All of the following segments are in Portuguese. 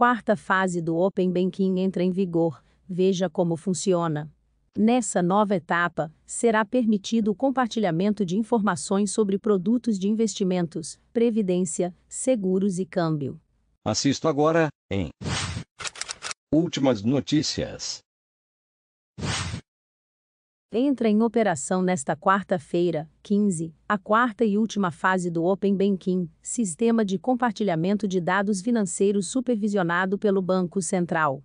quarta fase do Open Banking entra em vigor, veja como funciona. Nessa nova etapa, será permitido o compartilhamento de informações sobre produtos de investimentos, previdência, seguros e câmbio. Assisto agora em Últimas notícias entra em operação nesta quarta-feira, 15, a quarta e última fase do Open Banking, sistema de compartilhamento de dados financeiros supervisionado pelo Banco Central.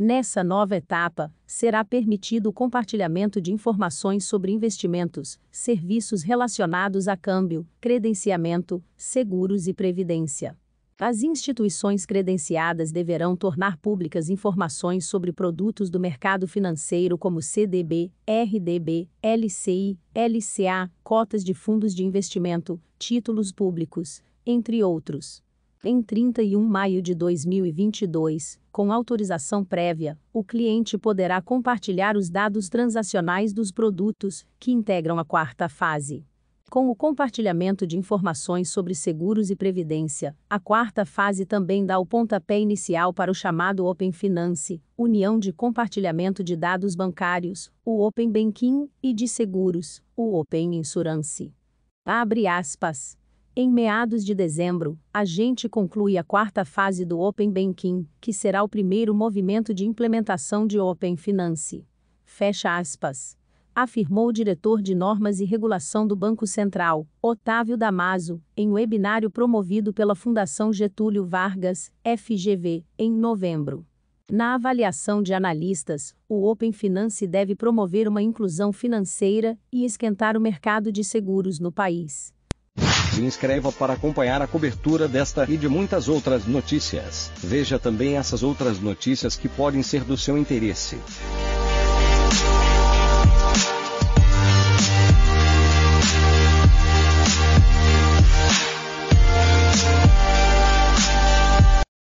Nessa nova etapa, será permitido o compartilhamento de informações sobre investimentos, serviços relacionados a câmbio, credenciamento, seguros e previdência. As instituições credenciadas deverão tornar públicas informações sobre produtos do mercado financeiro como CDB, RDB, LCI, LCA, cotas de fundos de investimento, títulos públicos, entre outros. Em 31 de maio de 2022, com autorização prévia, o cliente poderá compartilhar os dados transacionais dos produtos que integram a quarta fase. Com o compartilhamento de informações sobre seguros e previdência, a quarta fase também dá o pontapé inicial para o chamado Open Finance, União de Compartilhamento de Dados Bancários, o Open Banking, e de Seguros, o Open Insurance. Abre aspas. Em meados de dezembro, a gente conclui a quarta fase do Open Banking, que será o primeiro movimento de implementação de Open Finance. Fecha aspas afirmou o diretor de Normas e Regulação do Banco Central, Otávio Damaso, em um webinário promovido pela Fundação Getúlio Vargas, FGV, em novembro. Na avaliação de analistas, o Open Finance deve promover uma inclusão financeira e esquentar o mercado de seguros no país. Se inscreva para acompanhar a cobertura desta e de muitas outras notícias. Veja também essas outras notícias que podem ser do seu interesse.